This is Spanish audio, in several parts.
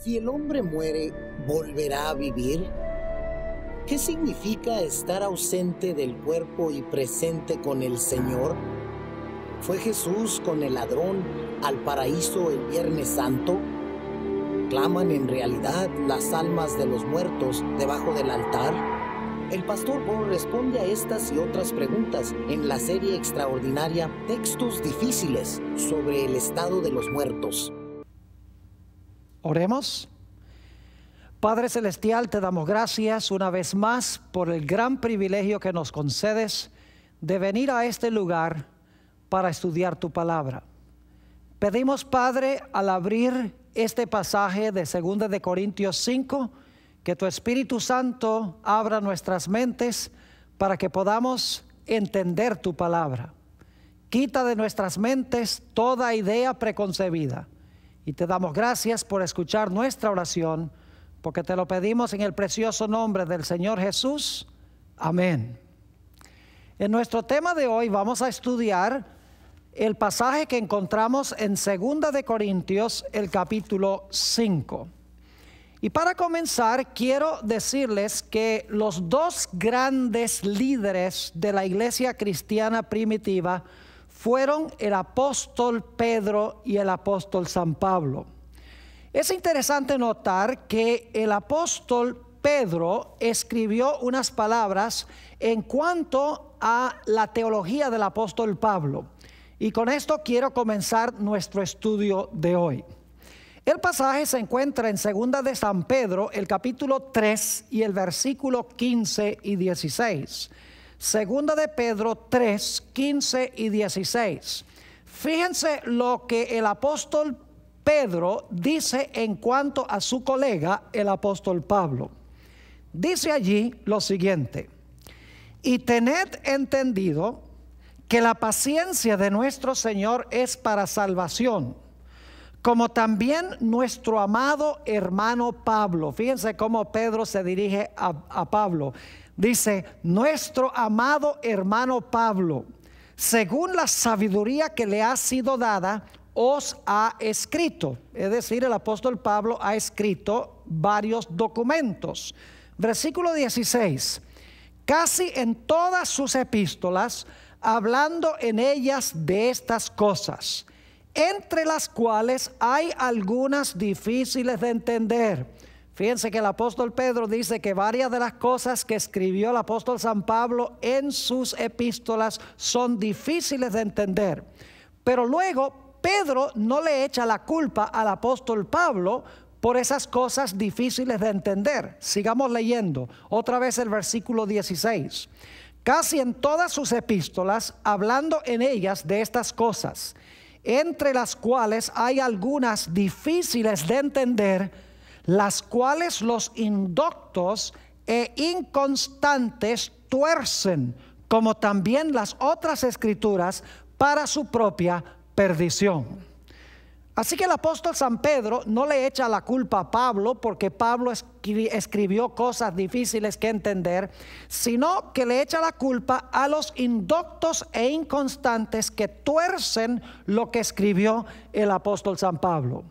si el hombre muere, ¿volverá a vivir? ¿Qué significa estar ausente del cuerpo y presente con el Señor? ¿Fue Jesús con el ladrón al paraíso el Viernes Santo? ¿Claman en realidad las almas de los muertos debajo del altar? El pastor Paul responde a estas y otras preguntas en la serie extraordinaria Textos difíciles sobre el estado de los muertos. Oremos. Padre Celestial, te damos gracias una vez más por el gran privilegio que nos concedes de venir a este lugar para estudiar tu palabra. Pedimos, Padre, al abrir este pasaje de 2 de Corintios 5, que tu Espíritu Santo abra nuestras mentes para que podamos entender tu palabra. Quita de nuestras mentes toda idea preconcebida y te damos gracias por escuchar nuestra oración, porque te lo pedimos en el precioso nombre del Señor Jesús. Amén. En nuestro tema de hoy vamos a estudiar el pasaje que encontramos en segunda de Corintios, el capítulo 5. Y para comenzar, quiero decirles que los dos grandes líderes de la iglesia cristiana primitiva fueron el apóstol Pedro y el apóstol San Pablo. Es interesante notar que el apóstol Pedro escribió unas palabras en cuanto a la teología del apóstol Pablo. Y con esto quiero comenzar nuestro estudio de hoy. El pasaje se encuentra en Segunda de San Pedro, el capítulo 3 y el versículo 15 y 16. Segunda de Pedro 3, 15 y 16. Fíjense lo que el apóstol Pedro dice en cuanto a su colega, el apóstol Pablo. Dice allí lo siguiente, y tened entendido que la paciencia de nuestro Señor es para salvación, como también nuestro amado hermano Pablo. Fíjense cómo Pedro se dirige a, a Pablo Dice, nuestro amado hermano Pablo, según la sabiduría que le ha sido dada, os ha escrito. Es decir, el apóstol Pablo ha escrito varios documentos. Versículo 16. Casi en todas sus epístolas, hablando en ellas de estas cosas, entre las cuales hay algunas difíciles de entender Fíjense que el apóstol Pedro dice que varias de las cosas que escribió el apóstol San Pablo en sus epístolas son difíciles de entender. Pero luego Pedro no le echa la culpa al apóstol Pablo por esas cosas difíciles de entender. Sigamos leyendo. Otra vez el versículo 16. Casi en todas sus epístolas, hablando en ellas de estas cosas, entre las cuales hay algunas difíciles de entender, las cuales los indoctos e inconstantes tuercen, como también las otras escrituras, para su propia perdición. Así que el apóstol San Pedro no le echa la culpa a Pablo porque Pablo escribió cosas difíciles que entender, sino que le echa la culpa a los indoctos e inconstantes que tuercen lo que escribió el apóstol San Pablo.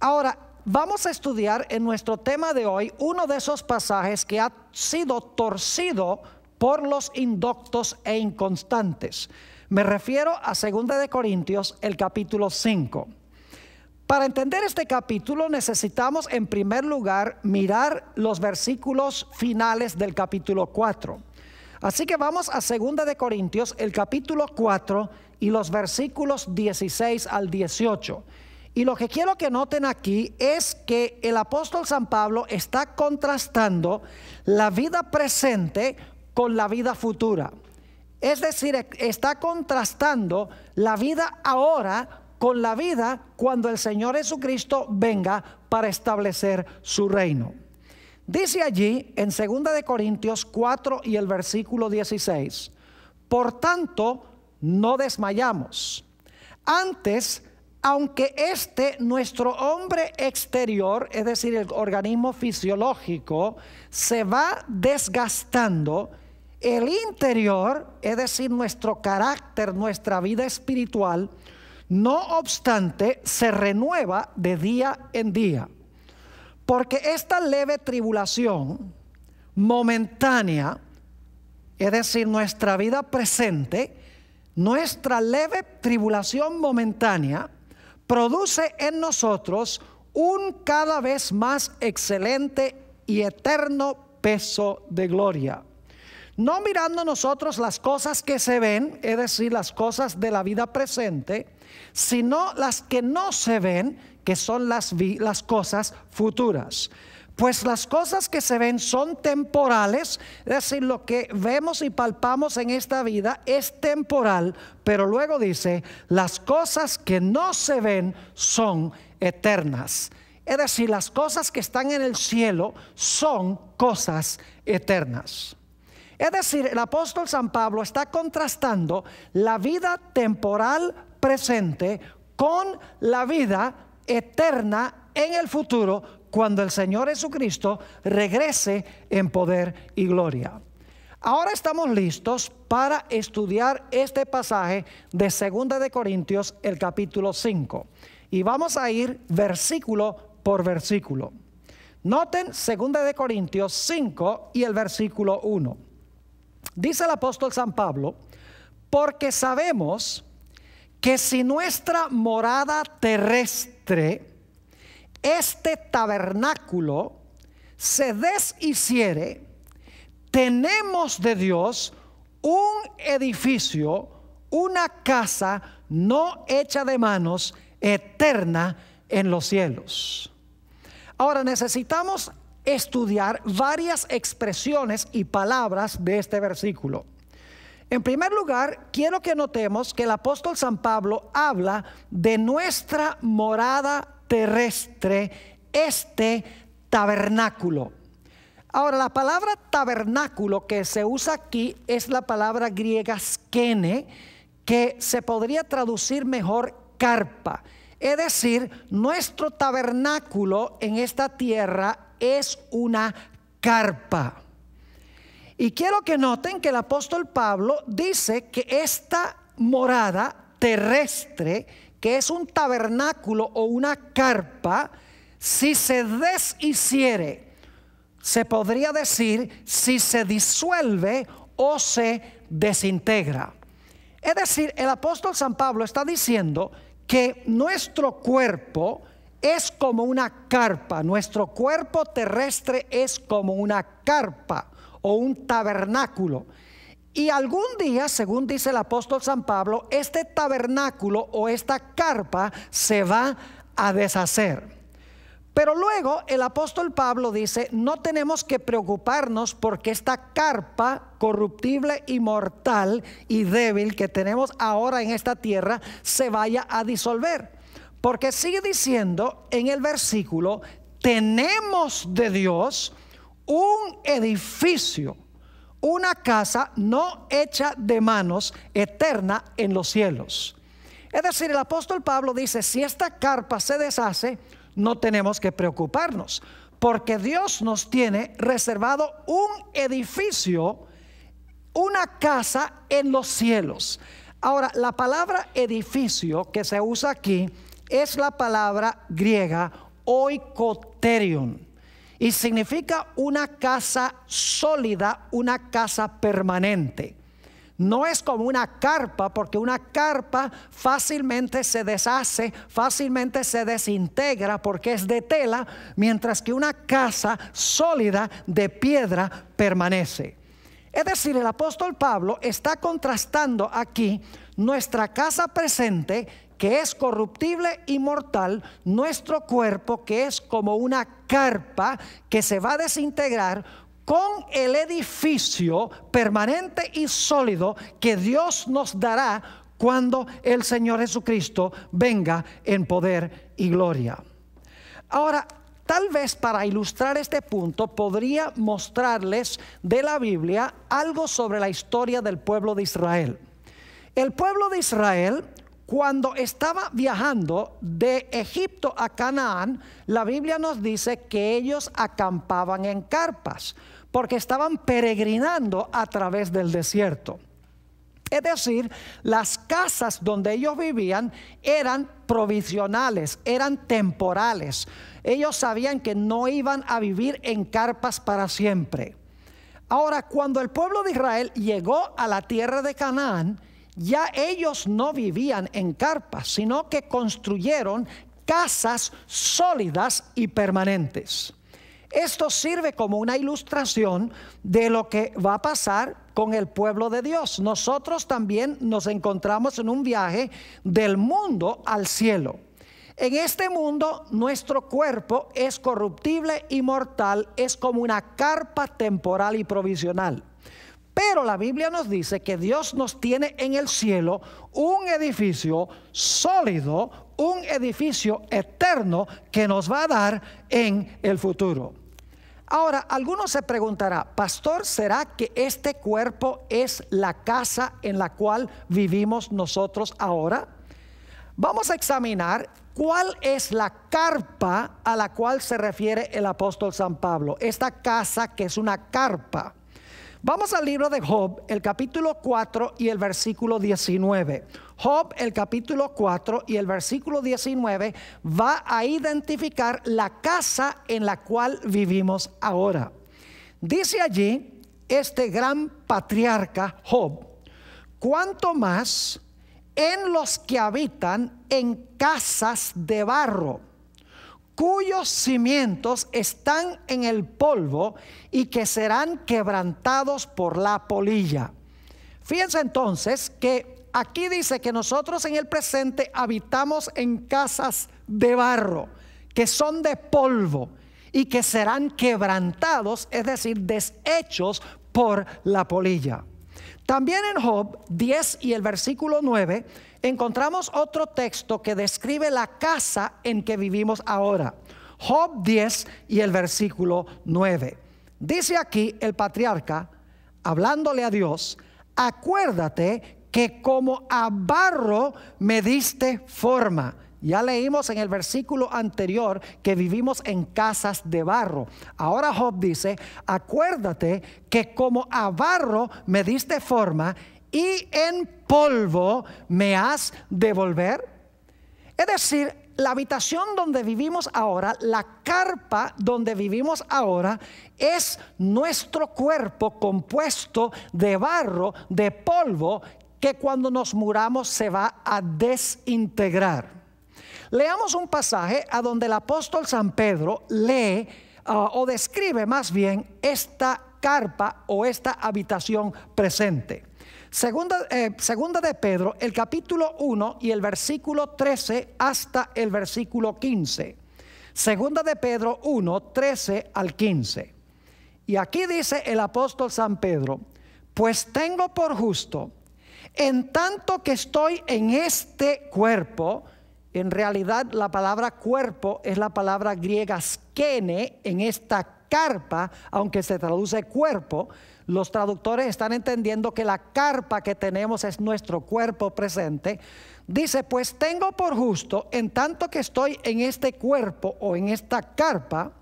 Ahora, Vamos a estudiar en nuestro tema de hoy uno de esos pasajes que ha sido torcido por los indoctos e inconstantes. Me refiero a 2 de Corintios, el capítulo 5. Para entender este capítulo necesitamos en primer lugar mirar los versículos finales del capítulo 4. Así que vamos a 2 de Corintios, el capítulo 4 y los versículos 16 al 18. Y lo que quiero que noten aquí es que el apóstol San Pablo está contrastando la vida presente con la vida futura. Es decir, e-, está contrastando la vida ahora con la vida cuando el Señor Jesucristo venga para establecer su reino. Dice allí en 2 de Corintios 4 y el versículo 16, por tanto, no desmayamos. Antes aunque este, nuestro hombre exterior, es decir, el organismo fisiológico, se va desgastando, el interior, es decir, nuestro carácter, nuestra vida espiritual, no obstante, se renueva de día en día. Porque esta leve tribulación momentánea, es decir, nuestra vida presente, nuestra leve tribulación momentánea, produce en nosotros un cada vez más excelente y eterno peso de gloria. No mirando nosotros las cosas que se ven, es decir, las cosas de la vida presente, sino las que no se ven, que son las, las cosas futuras. Pues las cosas que se ven son temporales, es decir, lo que vemos y palpamos en esta vida es temporal, pero luego dice, las cosas que no se ven son eternas. Es decir, las cosas que están en el cielo son cosas eternas. Es decir, el apóstol San Pablo está contrastando la vida temporal presente con la vida eterna en el futuro cuando el Señor Jesucristo regrese en poder y gloria. Ahora estamos listos para estudiar este pasaje de 2 de Corintios, el capítulo 5. Y vamos a ir versículo por versículo. Noten 2 de Corintios 5 y el versículo 1. Dice el apóstol San Pablo, porque sabemos que si nuestra morada terrestre, este tabernáculo se deshiciere, tenemos de Dios un edificio, una casa no hecha de manos, eterna en los cielos. Ahora necesitamos estudiar varias expresiones y palabras de este versículo. En primer lugar, quiero que notemos que el apóstol San Pablo habla de nuestra morada terrestre este tabernáculo. Ahora, la palabra tabernáculo que se usa aquí es la palabra griega skene, que se podría traducir mejor carpa. Es decir, nuestro tabernáculo en esta tierra es una carpa. Y quiero que noten que el apóstol Pablo dice que esta morada terrestre que es un tabernáculo o una carpa, si se deshiciere, se podría decir si se disuelve o se desintegra. Es decir, el apóstol San Pablo está diciendo que nuestro cuerpo es como una carpa, nuestro cuerpo terrestre es como una carpa o un tabernáculo y algún día, según dice el apóstol San Pablo, este tabernáculo o esta carpa se va a deshacer. Pero luego el apóstol Pablo dice, no tenemos que preocuparnos porque esta carpa corruptible y mortal y débil que tenemos ahora en esta tierra se vaya a disolver. Porque sigue diciendo en el versículo, tenemos de Dios un edificio una casa no hecha de manos, eterna en los cielos. Es decir, el apóstol Pablo dice, si esta carpa se deshace, no tenemos que preocuparnos, porque Dios nos tiene reservado un edificio, una casa en los cielos. Ahora, la palabra edificio que se usa aquí es la palabra griega oikoterion y significa una casa sólida, una casa permanente. No es como una carpa, porque una carpa fácilmente se deshace, fácilmente se desintegra porque es de tela, mientras que una casa sólida de piedra permanece. Es decir, el apóstol Pablo está contrastando aquí nuestra casa presente que es corruptible y mortal, nuestro cuerpo, que es como una carpa que se va a desintegrar con el edificio permanente y sólido que Dios nos dará cuando el Señor Jesucristo venga en poder y gloria. Ahora, tal vez para ilustrar este punto podría mostrarles de la Biblia algo sobre la historia del pueblo de Israel. El pueblo de Israel cuando estaba viajando de Egipto a Canaán, la Biblia nos dice que ellos acampaban en carpas, porque estaban peregrinando a través del desierto. Es decir, las casas donde ellos vivían eran provisionales, eran temporales. Ellos sabían que no iban a vivir en carpas para siempre. Ahora, cuando el pueblo de Israel llegó a la tierra de Canaán, ya ellos no vivían en carpas, sino que construyeron casas sólidas y permanentes. Esto sirve como una ilustración de lo que va a pasar con el pueblo de Dios. Nosotros también nos encontramos en un viaje del mundo al cielo. En este mundo nuestro cuerpo es corruptible y mortal, es como una carpa temporal y provisional. Pero la Biblia nos dice que Dios nos tiene en el cielo un edificio sólido, un edificio eterno que nos va a dar en el futuro. Ahora, algunos se preguntará, pastor, ¿será que este cuerpo es la casa en la cual vivimos nosotros ahora? Vamos a examinar cuál es la carpa a la cual se refiere el apóstol San Pablo, esta casa que es una carpa. Vamos al libro de Job, el capítulo 4 y el versículo 19. Job, el capítulo 4 y el versículo 19 va a identificar la casa en la cual vivimos ahora. Dice allí este gran patriarca Job, cuanto más en los que habitan en casas de barro cuyos cimientos están en el polvo y que serán quebrantados por la polilla. Fíjense entonces que aquí dice que nosotros en el presente habitamos en casas de barro, que son de polvo y que serán quebrantados, es decir, deshechos por la polilla. También en Job 10 y el versículo 9 encontramos otro texto que describe la casa en que vivimos ahora. Job 10 y el versículo 9. Dice aquí el patriarca, hablándole a Dios, acuérdate que como a barro me diste forma. Ya leímos en el versículo anterior que vivimos en casas de barro. Ahora Job dice, acuérdate que como a barro me diste forma y en polvo me has devolver. Es decir, la habitación donde vivimos ahora, la carpa donde vivimos ahora, es nuestro cuerpo compuesto de barro, de polvo, que cuando nos muramos se va a desintegrar. Leamos un pasaje a donde el apóstol San Pedro lee ah, o describe más bien esta carpa o esta habitación presente. Segunda, eh, segunda, de Pedro, el capítulo 1 y el versículo 13 hasta el versículo 15. Segunda de Pedro 1, 13 al 15. Y aquí dice el apóstol San Pedro, pues tengo por justo, en tanto que estoy en este cuerpo, en realidad la palabra cuerpo es la palabra griega skene en esta carpa, aunque se traduce cuerpo, los traductores están entendiendo que la carpa que tenemos es nuestro cuerpo presente. Dice, pues tengo por justo, en tanto que estoy en este cuerpo o en esta carpa,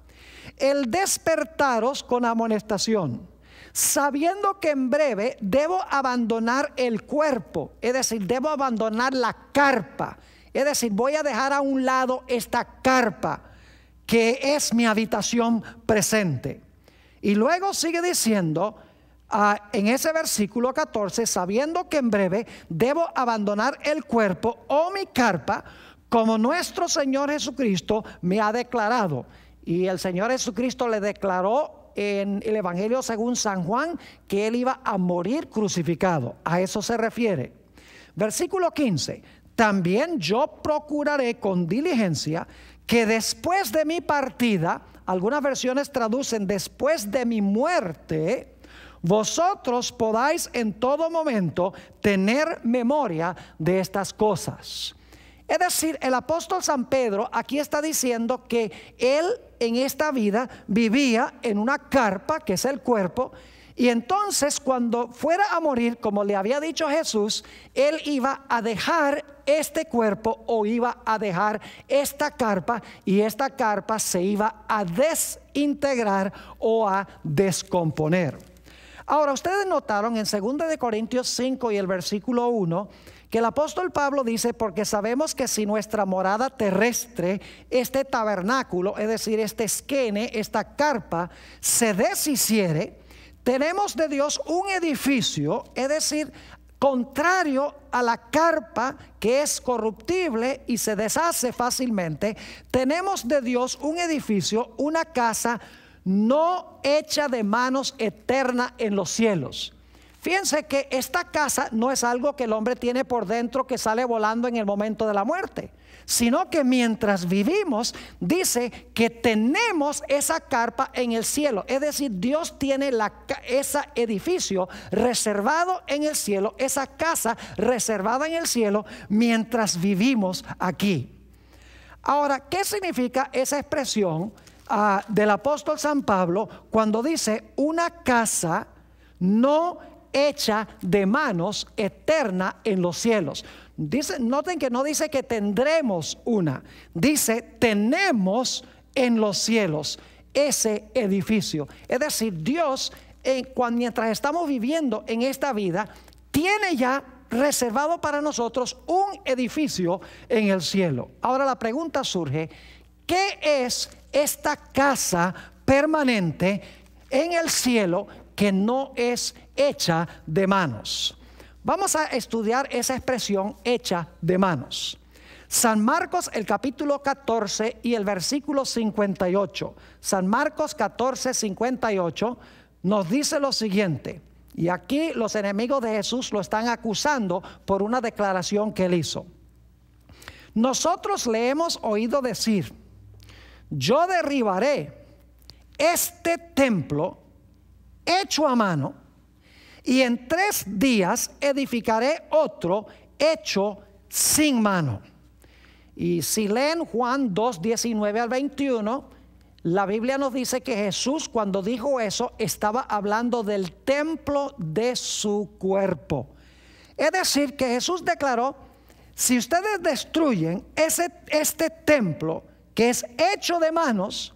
el despertaros con amonestación, sabiendo que en breve debo abandonar el cuerpo, es decir, debo abandonar la carpa, es decir, voy a dejar a un lado esta carpa que es mi habitación presente. Y luego sigue diciendo ah, en ese versículo 14, sabiendo que en breve debo abandonar el cuerpo o mi carpa, como nuestro Señor Jesucristo me ha declarado. Y el Señor Jesucristo le declaró en el Evangelio según San Juan que él iba a morir crucificado. A eso se refiere. Versículo 15. También yo procuraré con diligencia que después de mi partida, algunas versiones traducen después de mi muerte, vosotros podáis en todo momento tener memoria de estas cosas. Es decir, el apóstol San Pedro aquí está diciendo que él en esta vida vivía en una carpa, que es el cuerpo, y entonces cuando fuera a morir, como le había dicho Jesús, él iba a dejar este cuerpo o iba a dejar esta carpa y esta carpa se iba a desintegrar o a descomponer. Ahora, ustedes notaron en 2 de Corintios 5 y el versículo 1 que el apóstol Pablo dice, porque sabemos que si nuestra morada terrestre, este tabernáculo, es decir, este esquene, esta carpa, se deshiciere, tenemos de Dios un edificio, es decir, contrario a la carpa que es corruptible y se deshace fácilmente, tenemos de Dios un edificio, una casa no hecha de manos eterna en los cielos. Fíjense que esta casa no es algo que el hombre tiene por dentro que sale volando en el momento de la muerte sino que mientras vivimos, dice que tenemos esa carpa en el cielo. Es decir, Dios tiene ese edificio reservado en el cielo, esa casa reservada en el cielo, mientras vivimos aquí. Ahora, ¿qué significa esa expresión ah, del apóstol San Pablo cuando dice una casa no hecha de manos eterna en los cielos? Dice, noten que no dice que tendremos una, dice tenemos en los cielos ese edificio. Es decir, Dios, eh, mientras estamos viviendo en esta vida, tiene ya reservado para nosotros un edificio en el cielo. Ahora la pregunta surge, ¿qué es esta casa permanente en el cielo que no es hecha de manos? Vamos a estudiar esa expresión hecha de manos. San Marcos el capítulo 14 y el versículo 58. San Marcos 14, 58 nos dice lo siguiente. Y aquí los enemigos de Jesús lo están acusando por una declaración que él hizo. Nosotros le hemos oído decir, yo derribaré este templo hecho a mano y en tres días edificaré otro hecho sin mano. Y si leen Juan 2, 19 al 21, la Biblia nos dice que Jesús cuando dijo eso estaba hablando del templo de su cuerpo. Es decir, que Jesús declaró, si ustedes destruyen ese, este templo que es hecho de manos,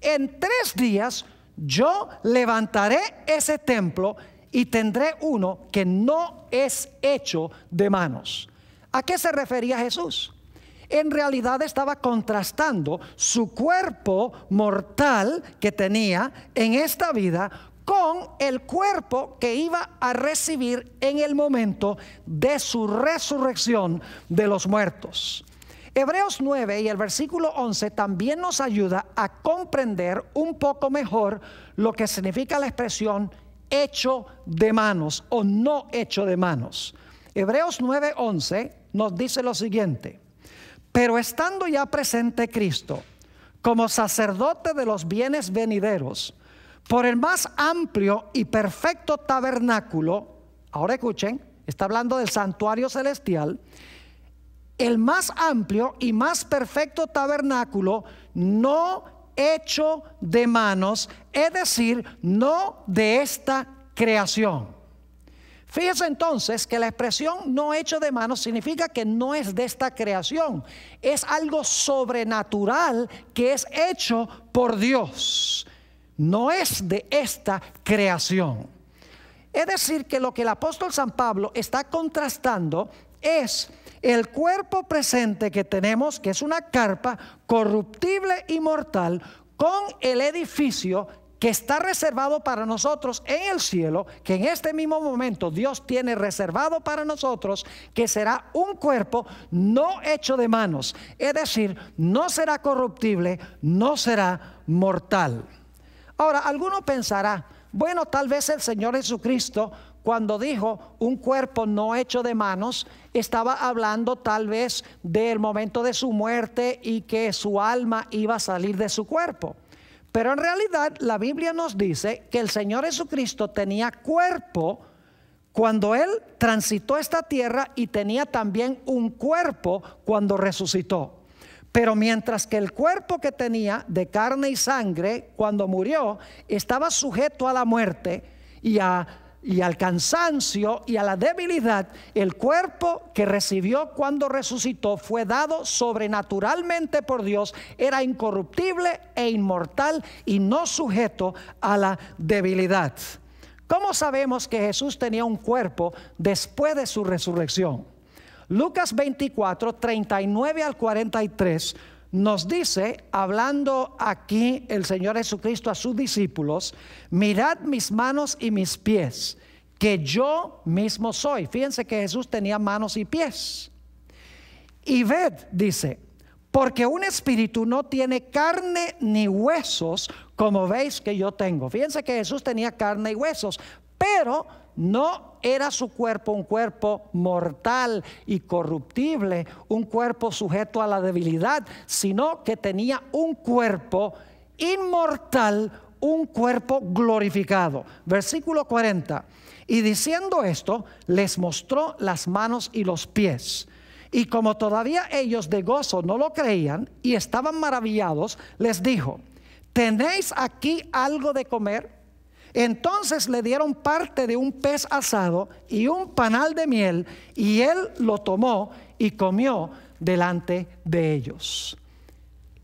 en tres días yo levantaré ese templo y tendré uno que no es hecho de manos. ¿A qué se refería Jesús? En realidad estaba contrastando su cuerpo mortal que tenía en esta vida con el cuerpo que iba a recibir en el momento de su resurrección de los muertos. Hebreos 9 y el versículo 11 también nos ayuda a comprender un poco mejor lo que significa la expresión hecho de manos o no hecho de manos. Hebreos 9:11 nos dice lo siguiente, pero estando ya presente Cristo como sacerdote de los bienes venideros, por el más amplio y perfecto tabernáculo, ahora escuchen, está hablando del santuario celestial, el más amplio y más perfecto tabernáculo no hecho de manos, es decir, no de esta creación. Fíjese entonces que la expresión no hecho de manos significa que no es de esta creación, es algo sobrenatural que es hecho por Dios, no es de esta creación. Es decir, que lo que el apóstol San Pablo está contrastando es el cuerpo presente que tenemos, que es una carpa corruptible y mortal, con el edificio que está reservado para nosotros en el cielo, que en este mismo momento Dios tiene reservado para nosotros, que será un cuerpo no hecho de manos, es decir, no será corruptible, no será mortal. Ahora, alguno pensará, bueno, tal vez el Señor Jesucristo, cuando dijo un cuerpo no hecho de manos, estaba hablando tal vez del momento de su muerte y que su alma iba a salir de su cuerpo. Pero en realidad la Biblia nos dice que el Señor Jesucristo tenía cuerpo cuando Él transitó esta tierra y tenía también un cuerpo cuando resucitó. Pero mientras que el cuerpo que tenía de carne y sangre cuando murió estaba sujeto a la muerte y a y al cansancio y a la debilidad, el cuerpo que recibió cuando resucitó fue dado sobrenaturalmente por Dios, era incorruptible e inmortal y no sujeto a la debilidad. ¿Cómo sabemos que Jesús tenía un cuerpo después de su resurrección? Lucas 24, 39 al 43 nos dice, hablando aquí el Señor Jesucristo a sus discípulos, mirad mis manos y mis pies, que yo mismo soy. Fíjense que Jesús tenía manos y pies. Y ved, dice, porque un espíritu no tiene carne ni huesos, como veis que yo tengo. Fíjense que Jesús tenía carne y huesos, pero no era su cuerpo un cuerpo mortal y corruptible, un cuerpo sujeto a la debilidad, sino que tenía un cuerpo inmortal, un cuerpo glorificado. Versículo 40. Y diciendo esto, les mostró las manos y los pies. Y como todavía ellos de gozo no lo creían y estaban maravillados, les dijo, ¿tenéis aquí algo de comer? Entonces le dieron parte de un pez asado y un panal de miel, y él lo tomó y comió delante de ellos.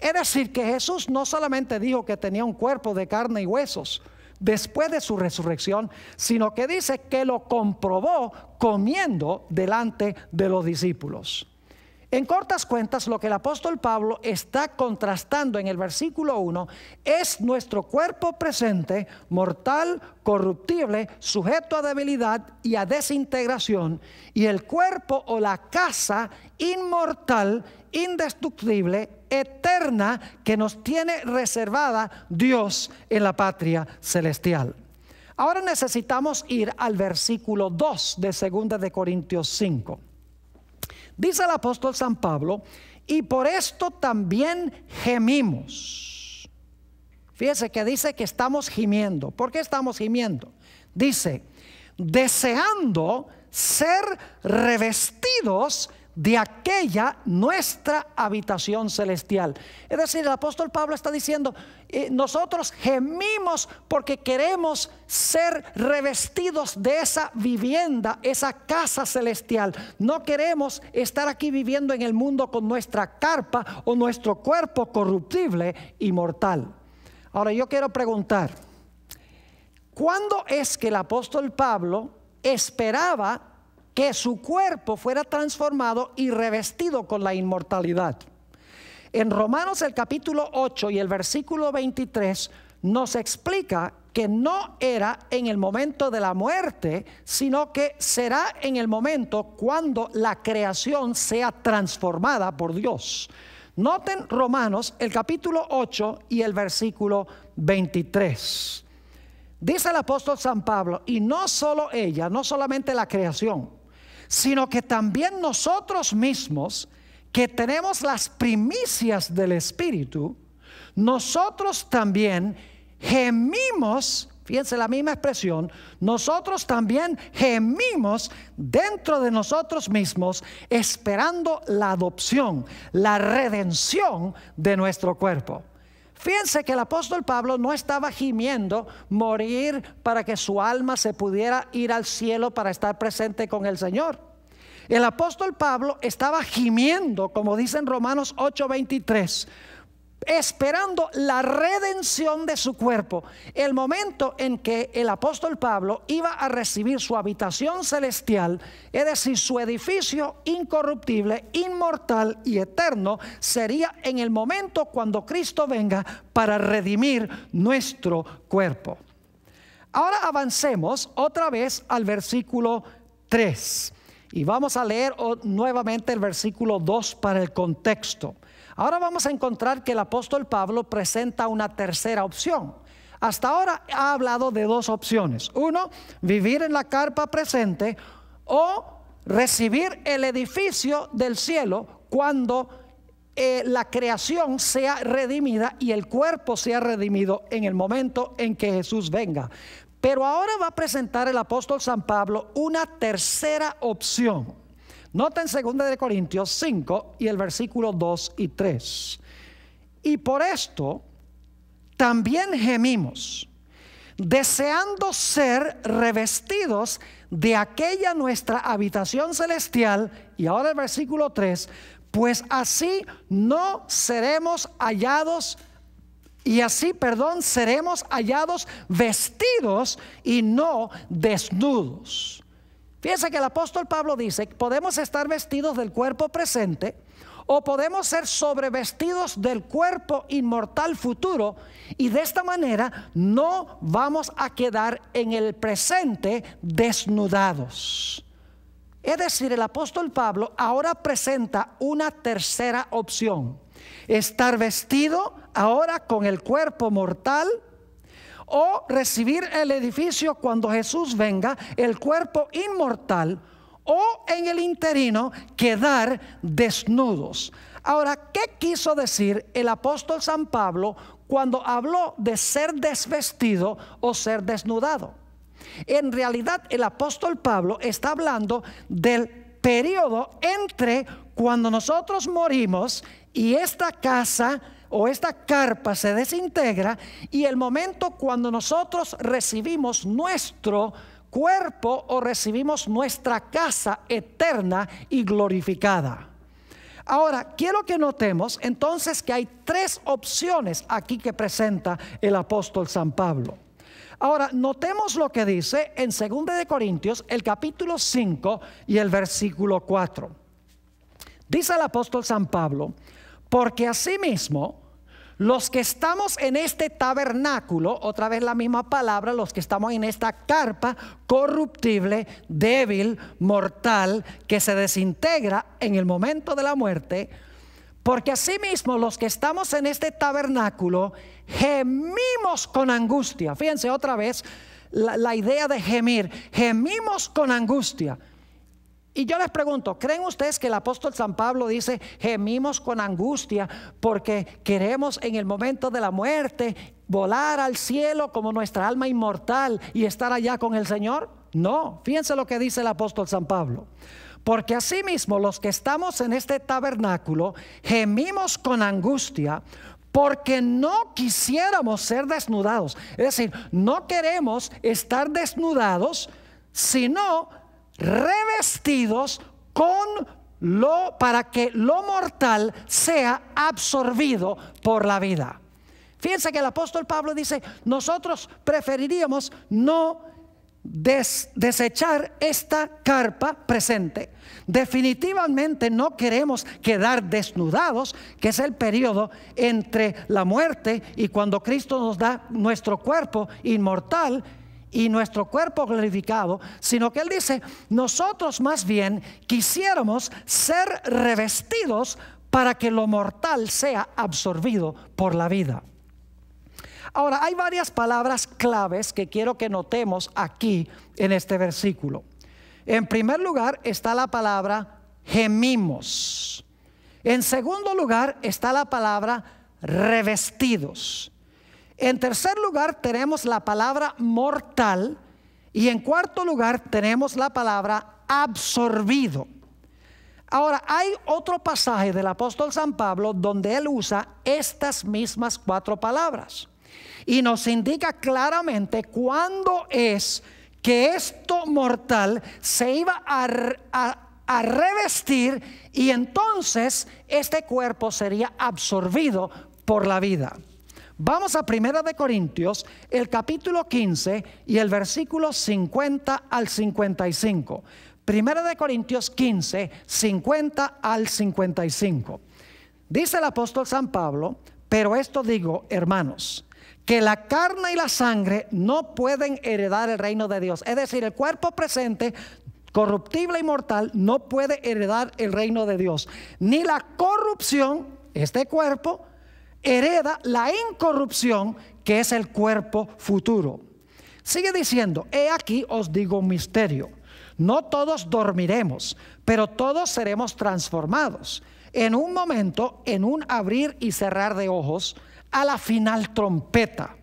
Es decir, que Jesús no solamente dijo que tenía un cuerpo de carne y huesos después de su resurrección, sino que dice que lo comprobó comiendo delante de los discípulos. En cortas cuentas, lo que el apóstol Pablo está contrastando en el versículo 1 es nuestro cuerpo presente, mortal, corruptible, sujeto a debilidad y a desintegración, y el cuerpo o la casa inmortal, indestructible, eterna, que nos tiene reservada Dios en la patria celestial. Ahora necesitamos ir al versículo 2 de 2 de Corintios 5. Dice el apóstol San Pablo, y por esto también gemimos. Fíjese que dice que estamos gimiendo. ¿Por qué estamos gimiendo? Dice, deseando ser revestidos de aquella nuestra habitación celestial. Es decir, el apóstol Pablo está diciendo, eh, nosotros gemimos porque queremos ser revestidos de esa vivienda, esa casa celestial. No queremos estar aquí viviendo en el mundo con nuestra carpa o nuestro cuerpo corruptible y mortal. Ahora yo quiero preguntar, ¿cuándo es que el apóstol Pablo esperaba que su cuerpo fuera transformado y revestido con la inmortalidad. En Romanos el capítulo 8 y el versículo 23 nos explica que no era en el momento de la muerte, sino que será en el momento cuando la creación sea transformada por Dios. Noten Romanos el capítulo 8 y el versículo 23. Dice el apóstol San Pablo, y no solo ella, no solamente la creación, sino que también nosotros mismos, que tenemos las primicias del Espíritu, nosotros también gemimos, fíjense la misma expresión, nosotros también gemimos dentro de nosotros mismos esperando la adopción, la redención de nuestro cuerpo. Fíjense que el apóstol Pablo no estaba gimiendo morir para que su alma se pudiera ir al cielo para estar presente con el Señor. El apóstol Pablo estaba gimiendo, como dicen Romanos 8:23 esperando la redención de su cuerpo, el momento en que el apóstol Pablo iba a recibir su habitación celestial, es decir, su edificio incorruptible, inmortal y eterno, sería en el momento cuando Cristo venga para redimir nuestro cuerpo. Ahora avancemos otra vez al versículo 3 y vamos a leer nuevamente el versículo 2 para el contexto. Ahora vamos a encontrar que el apóstol Pablo presenta una tercera opción. Hasta ahora ha hablado de dos opciones. Uno, vivir en la carpa presente o recibir el edificio del cielo cuando eh, la creación sea redimida y el cuerpo sea redimido en el momento en que Jesús venga. Pero ahora va a presentar el apóstol San Pablo una tercera opción. Nota en 2 Corintios 5 y el versículo 2 y 3. Y por esto también gemimos, deseando ser revestidos de aquella nuestra habitación celestial. Y ahora el versículo 3, pues así no seremos hallados y así, perdón, seremos hallados vestidos y no desnudos. Fíjense que el apóstol Pablo dice, podemos estar vestidos del cuerpo presente o podemos ser sobrevestidos del cuerpo inmortal futuro y de esta manera no vamos a quedar en el presente desnudados. Es decir, el apóstol Pablo ahora presenta una tercera opción. Estar vestido ahora con el cuerpo mortal o recibir el edificio cuando Jesús venga, el cuerpo inmortal, o en el interino quedar desnudos. Ahora, ¿qué quiso decir el apóstol San Pablo cuando habló de ser desvestido o ser desnudado? En realidad, el apóstol Pablo está hablando del periodo entre cuando nosotros morimos y esta casa o esta carpa se desintegra y el momento cuando nosotros recibimos nuestro cuerpo o recibimos nuestra casa eterna y glorificada. Ahora, quiero que notemos entonces que hay tres opciones aquí que presenta el apóstol San Pablo. Ahora, notemos lo que dice en 2 de Corintios, el capítulo 5 y el versículo 4. Dice el apóstol San Pablo, porque asimismo los que estamos en este tabernáculo, otra vez la misma palabra, los que estamos en esta carpa corruptible, débil, mortal, que se desintegra en el momento de la muerte, porque asimismo los que estamos en este tabernáculo gemimos con angustia. Fíjense otra vez la, la idea de gemir, gemimos con angustia y yo les pregunto, ¿creen ustedes que el apóstol San Pablo dice, gemimos con angustia porque queremos en el momento de la muerte volar al cielo como nuestra alma inmortal y estar allá con el Señor? No, fíjense lo que dice el apóstol San Pablo. Porque asimismo los que estamos en este tabernáculo gemimos con angustia porque no quisiéramos ser desnudados. Es decir, no queremos estar desnudados, sino revestidos con lo para que lo mortal sea absorbido por la vida. Fíjense que el apóstol Pablo dice, nosotros preferiríamos no desechar esta carpa presente. Definitivamente no queremos quedar desnudados, que es el periodo entre la muerte y cuando Cristo nos da nuestro cuerpo inmortal y nuestro cuerpo glorificado, sino que Él dice, nosotros más bien quisiéramos ser revestidos para que lo mortal sea absorbido por la vida. Ahora, hay varias palabras claves que quiero que notemos aquí en este versículo. En primer lugar está la palabra gemimos. En segundo lugar está la palabra revestidos. En tercer lugar tenemos la palabra mortal y en cuarto lugar tenemos la palabra absorbido. Ahora, hay otro pasaje del apóstol San Pablo donde él usa estas mismas cuatro palabras y nos indica claramente cuándo es que esto mortal se iba a, revestir y entonces este cuerpo sería absorbido por la vida. Vamos a Primera de Corintios, el capítulo 15 y el versículo 50 al 55. Primera de Corintios 15, 50 al 55. Dice el apóstol San Pablo, pero esto digo, hermanos, que la carne y la sangre no pueden heredar el reino de Dios. Es decir, el cuerpo presente, corruptible y mortal, no puede heredar el reino de Dios. Ni la corrupción, este cuerpo, hereda la incorrupción que es el cuerpo futuro. Sigue diciendo, he aquí os digo un misterio. No todos dormiremos, pero todos seremos transformados. En un momento, en un abrir y cerrar de ojos, a la final trompeta.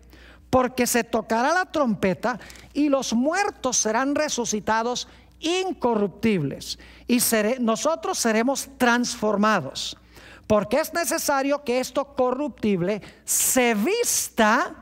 Porque se tocará la trompeta y los muertos serán resucitados incorruptibles. Y nosotros seremos transformados porque es necesario que esto corruptible se vista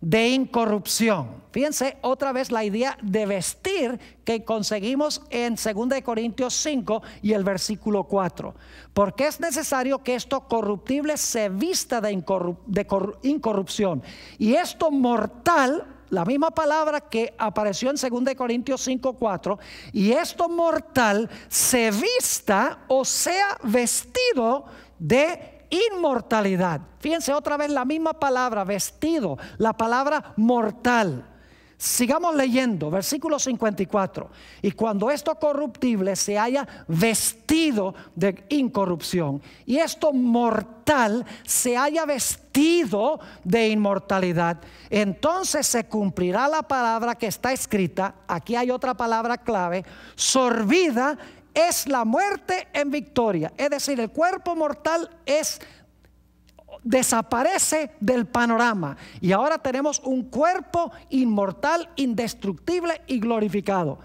de incorrupción. Fíjense otra vez la idea de vestir que conseguimos en 2 Corintios 5 y el versículo 4. Porque es necesario que esto corruptible se vista de, incorrupción. Y esto mortal, la misma palabra que apareció en 2 Corintios 5, 4, y esto mortal se vista o sea vestido de inmortalidad. Fíjense otra vez la misma palabra, vestido, la palabra mortal. Sigamos leyendo, versículo 54. Y cuando esto corruptible se haya vestido de incorrupción y esto mortal se haya vestido de inmortalidad, entonces se cumplirá la palabra que está escrita, aquí hay otra palabra clave, sorbida es la muerte en victoria. Es decir, el cuerpo mortal es desaparece del panorama y ahora tenemos un cuerpo inmortal, indestructible y glorificado.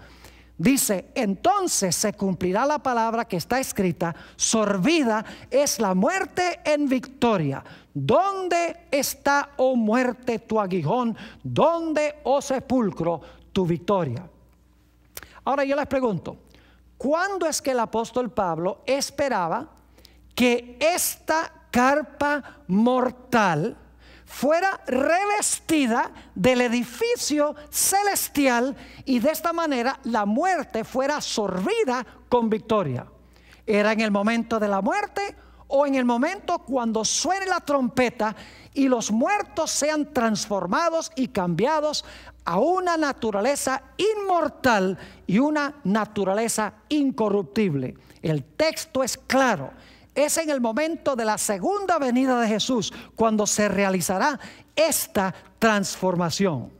Dice, entonces se cumplirá la palabra que está escrita, sorbida es la muerte en victoria. ¿Dónde está, oh muerte, tu aguijón? ¿Dónde, oh sepulcro, tu victoria? Ahora yo les pregunto, ¿Cuándo es que el apóstol Pablo esperaba que esta carpa mortal fuera revestida del edificio celestial y de esta manera la muerte fuera absorbida con victoria? ¿Era en el momento de la muerte o en el momento cuando suene la trompeta y los muertos sean transformados y cambiados a una naturaleza inmortal y una naturaleza incorruptible. El texto es claro. Es en el momento de la segunda venida de Jesús cuando se realizará esta transformación.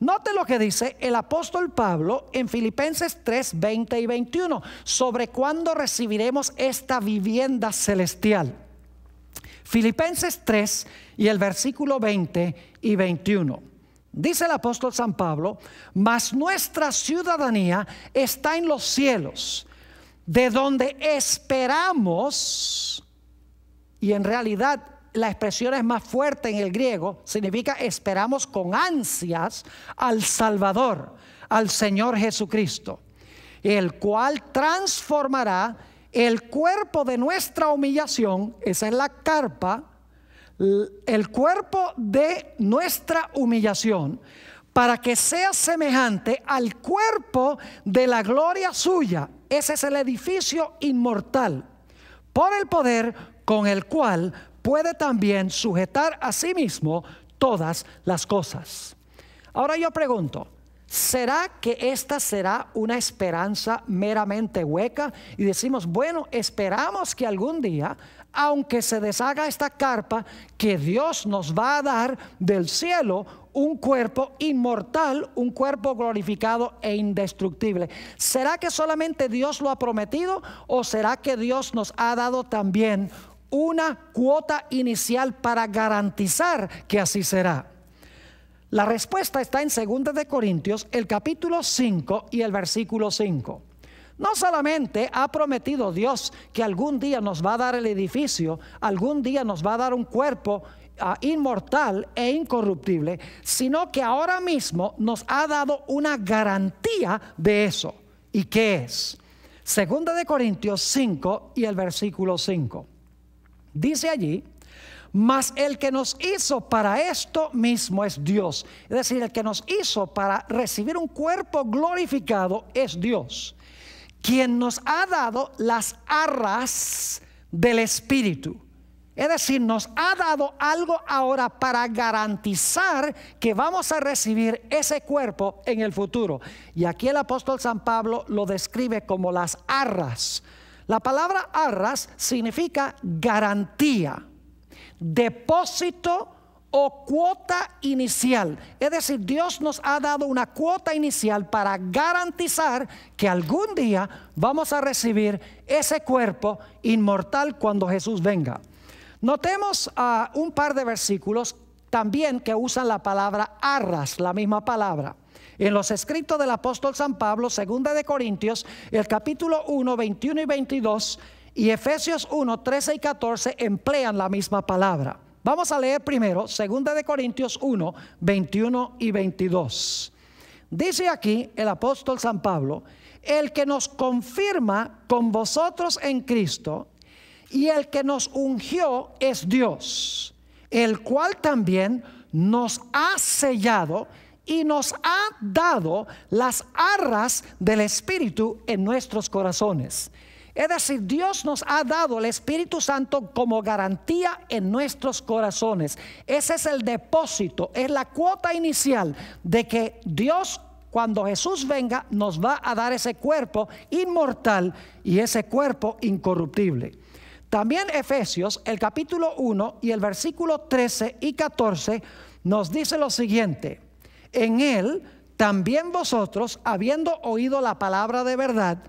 Note lo que dice el apóstol Pablo en Filipenses 3, 20 y 21 sobre cuándo recibiremos esta vivienda celestial. Filipenses 3 y el versículo 20 y 21. Dice el apóstol San Pablo, mas nuestra ciudadanía está en los cielos, de donde esperamos, y en realidad la expresión es más fuerte en el griego, significa esperamos con ansias al Salvador, al Señor Jesucristo, el cual transformará el cuerpo de nuestra humillación, esa es la carpa, el cuerpo de nuestra humillación para que sea semejante al cuerpo de la gloria suya. Ese es el edificio inmortal, por el poder con el cual puede también sujetar a sí mismo todas las cosas. Ahora yo pregunto, ¿será que esta será una esperanza meramente hueca? Y decimos, bueno, esperamos que algún día aunque se deshaga esta carpa, que Dios nos va a dar del cielo un cuerpo inmortal, un cuerpo glorificado e indestructible. ¿Será que solamente Dios lo ha prometido o será que Dios nos ha dado también una cuota inicial para garantizar que así será? La respuesta está en 2 de Corintios, el capítulo 5 y el versículo 5. No solamente ha prometido Dios que algún día nos va a dar el edificio, algún día nos va a dar un cuerpo ah, inmortal e incorruptible, sino que ahora mismo nos ha dado una garantía de eso. ¿Y qué es? Segunda de Corintios 5 y el versículo 5. Dice allí, mas el que nos hizo para esto mismo es Dios. Es decir, el que nos hizo para recibir un cuerpo glorificado es Dios quien nos ha dado las arras del Espíritu. Es decir, nos ha dado algo ahora para garantizar que vamos a recibir ese cuerpo en el futuro. Y aquí el apóstol San Pablo lo describe como las arras. La palabra arras significa garantía, depósito o cuota inicial. Es decir, Dios nos ha dado una cuota inicial para garantizar que algún día vamos a recibir ese cuerpo inmortal cuando Jesús venga. Notemos a ah, un par de versículos también que usan la palabra arras, la misma palabra. En los escritos del apóstol San Pablo, segunda de Corintios, el capítulo 1, 21 y 22 y Efesios 1, 13 y 14 emplean la misma palabra. Vamos a leer primero 2 de Corintios 1, 21 y 22. Dice aquí el apóstol San Pablo, el que nos confirma con vosotros en Cristo y el que nos ungió es Dios, el cual también nos ha sellado y nos ha dado las arras del Espíritu en nuestros corazones. Es decir, Dios nos ha dado el Espíritu Santo como garantía en nuestros corazones. Ese es el depósito, es la cuota inicial de que Dios cuando Jesús venga nos va a dar ese cuerpo inmortal y ese cuerpo incorruptible. También Efesios, el capítulo 1 y el versículo 13 y 14 nos dice lo siguiente, en él también vosotros, habiendo oído la palabra de verdad,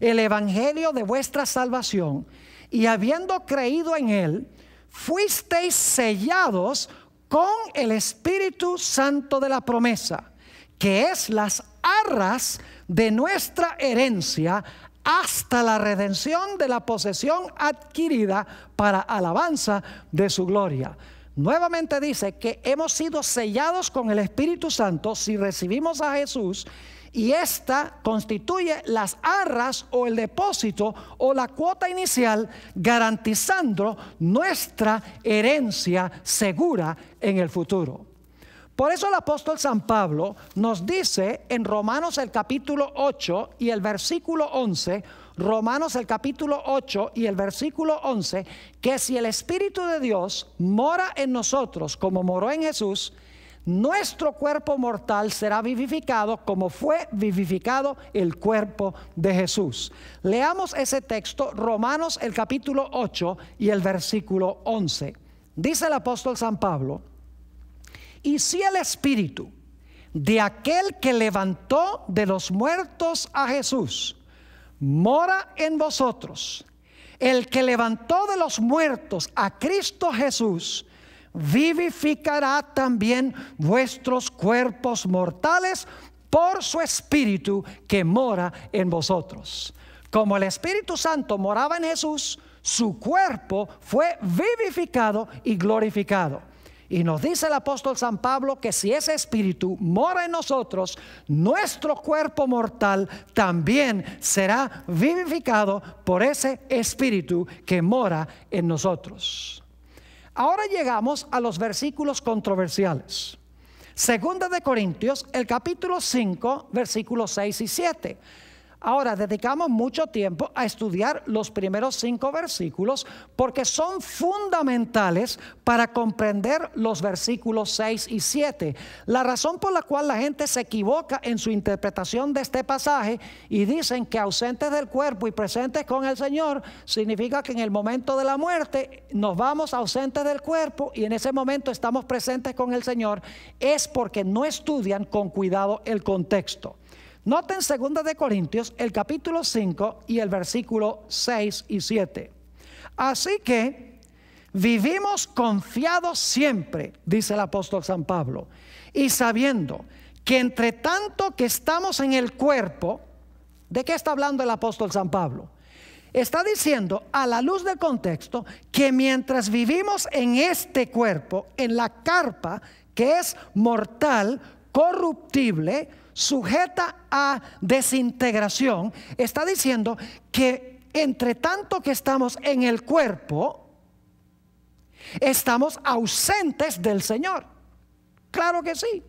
el evangelio de vuestra salvación, y habiendo creído en él, fuisteis sellados con el Espíritu Santo de la promesa, que es las arras de nuestra herencia hasta la redención de la posesión adquirida para alabanza de su gloria. Nuevamente dice que hemos sido sellados con el Espíritu Santo si recibimos a Jesús y esta constituye las arras o el depósito o la cuota inicial garantizando nuestra herencia segura en el futuro. Por eso el apóstol San Pablo nos dice en Romanos el capítulo 8 y el versículo 11, Romanos el capítulo 8 y el versículo 11, que si el Espíritu de Dios mora en nosotros como moró en Jesús, nuestro cuerpo mortal será vivificado como fue vivificado el cuerpo de Jesús. Leamos ese texto, Romanos el capítulo 8 y el versículo 11. Dice el apóstol San Pablo, y si el espíritu de aquel que levantó de los muertos a Jesús mora en vosotros, el que levantó de los muertos a Cristo Jesús, vivificará también vuestros cuerpos mortales por su Espíritu que mora en vosotros. Como el Espíritu Santo moraba en Jesús, su cuerpo fue vivificado y glorificado. Y nos dice el apóstol San Pablo que si ese espíritu mora en nosotros, nuestro cuerpo mortal también será vivificado por ese espíritu que mora en nosotros. Ahora llegamos a los versículos controversiales. Segunda de Corintios, el capítulo 5, versículos 6 y 7. Ahora, dedicamos mucho tiempo a estudiar los primeros cinco versículos porque son fundamentales para comprender los versículos 6 y 7. La razón por la cual la gente se equivoca en su interpretación de este pasaje y dicen que ausentes del cuerpo y presentes con el Señor significa que en el momento de la muerte nos vamos ausentes del cuerpo y en ese momento estamos presentes con el Señor es porque no estudian con cuidado el contexto. Noten 2 de Corintios el capítulo 5 y el versículo 6 y 7. Así que vivimos confiados siempre, dice el apóstol San Pablo, y sabiendo que entre tanto que estamos en el cuerpo, ¿de qué está hablando el apóstol San Pablo? Está diciendo, a la luz del contexto, que mientras vivimos en este cuerpo, en la carpa, que es mortal, corruptible, sujeta a desintegración, está diciendo que entre tanto que estamos en el cuerpo, estamos ausentes del Señor. Claro que sí.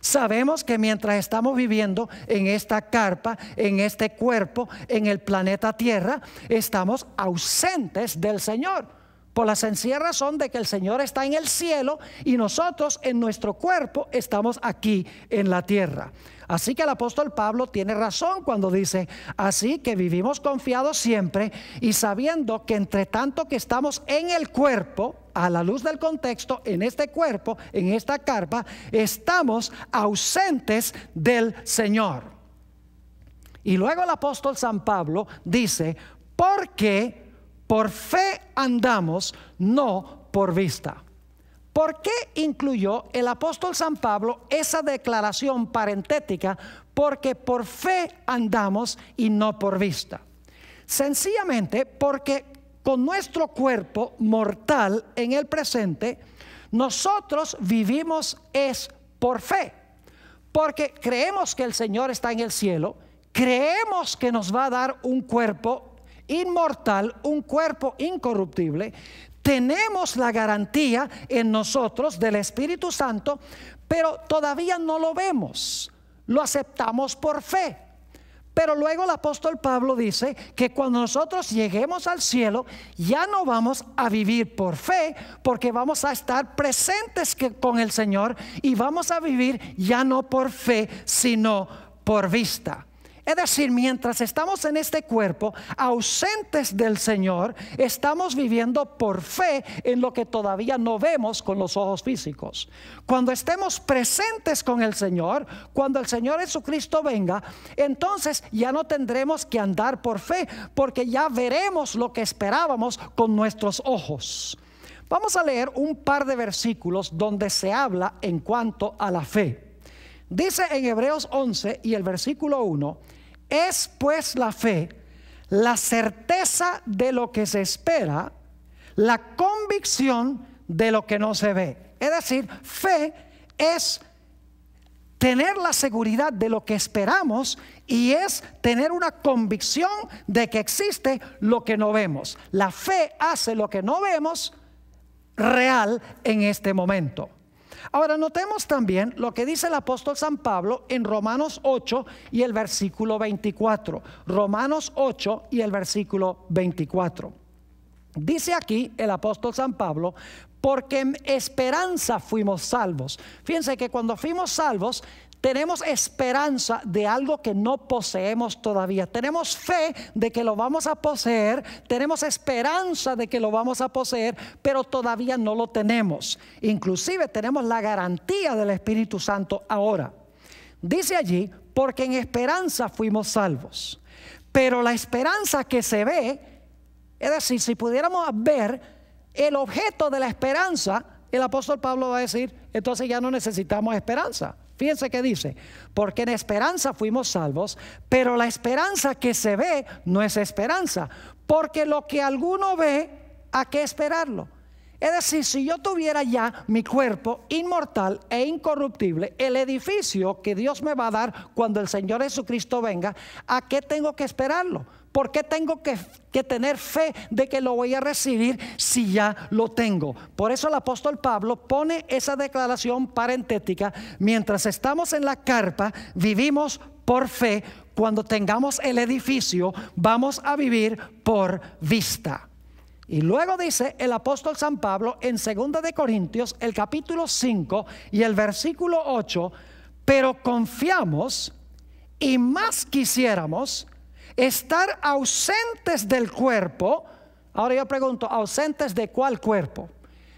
Sabemos que mientras estamos viviendo en esta carpa, en este cuerpo, en el planeta Tierra, estamos ausentes del Señor. Por pues la sencilla razón de que el Señor está en el cielo y nosotros en nuestro cuerpo estamos aquí en la tierra. Así que el apóstol Pablo tiene razón cuando dice, así que vivimos confiados siempre y sabiendo que entre tanto que estamos en el cuerpo, a la luz del contexto, en este cuerpo, en esta carpa, estamos ausentes del Señor. Y luego el apóstol San Pablo dice, porque por fe andamos, no por vista. ¿Por qué incluyó el apóstol San Pablo esa declaración parentética? Porque por fe andamos y no por vista. Sencillamente porque con nuestro cuerpo mortal en el presente, nosotros vivimos es por fe. Porque creemos que el Señor está en el cielo, creemos que nos va a dar un cuerpo inmortal, un cuerpo incorruptible, tenemos la garantía en nosotros del Espíritu Santo, pero todavía no lo vemos, lo aceptamos por fe. Pero luego el apóstol Pablo dice que cuando nosotros lleguemos al cielo, ya no vamos a vivir por fe, porque vamos a estar presentes con el Señor y vamos a vivir ya no por fe, sino por vista. Es decir, mientras estamos en este cuerpo, ausentes del Señor, estamos viviendo por fe en lo que todavía no vemos con los ojos físicos. Cuando estemos presentes con el Señor, cuando el Señor Jesucristo venga, entonces ya no tendremos que andar por fe, porque ya veremos lo que esperábamos con nuestros ojos. Vamos a leer un par de versículos donde se habla en cuanto a la fe. Dice en Hebreos 11 y el versículo 1, es pues la fe la certeza de lo que se espera, la convicción de lo que no se ve. Es decir, fe es tener la seguridad de lo que esperamos y es tener una convicción de que existe lo que no vemos. La fe hace lo que no vemos real en este momento. Ahora notemos también lo que dice el apóstol San Pablo en Romanos 8 y el versículo 24. Romanos 8 y el versículo 24. Dice aquí el apóstol San Pablo, porque en esperanza fuimos salvos. Fíjense que cuando fuimos salvos tenemos esperanza de algo que no poseemos todavía. Tenemos fe de que lo vamos a poseer. Tenemos esperanza de que lo vamos a poseer, pero todavía no lo tenemos. Inclusive tenemos la garantía del Espíritu Santo ahora. Dice allí, porque en esperanza fuimos salvos. Pero la esperanza que se ve, es decir, si pudiéramos ver el objeto de la esperanza, el apóstol Pablo va a decir, entonces ya no necesitamos esperanza. Fíjense que dice, porque en esperanza fuimos salvos, pero la esperanza que se ve no es esperanza, porque lo que alguno ve, ¿a qué esperarlo? Es decir, si yo tuviera ya mi cuerpo inmortal e incorruptible, el edificio que Dios me va a dar cuando el Señor Jesucristo venga, ¿a qué tengo que esperarlo? ¿Por qué tengo que, tener fe de que lo voy a recibir si ya lo tengo? Por eso el apóstol Pablo pone esa declaración parentética. Mientras estamos en la carpa, vivimos por fe. Cuando tengamos el edificio, vamos a vivir por vista. Y luego dice el apóstol San Pablo en 2 de Corintios, el capítulo 5 y el versículo 8, pero confiamos y más quisiéramos Estar ausentes del cuerpo, ahora yo pregunto, ausentes de cuál cuerpo?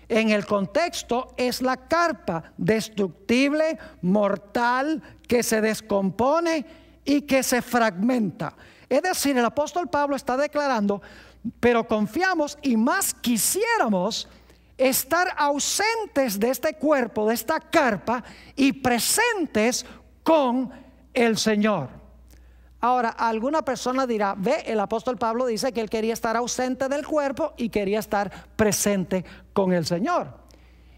En el contexto es la carpa, destructible, mortal, que se descompone y que se fragmenta. Es decir, el apóstol Pablo está declarando, pero confiamos y más quisiéramos estar ausentes de este cuerpo, de esta carpa, y presentes con el Señor. Ahora, alguna persona dirá, ve, el apóstol Pablo dice que él quería estar ausente del cuerpo y quería estar presente con el Señor.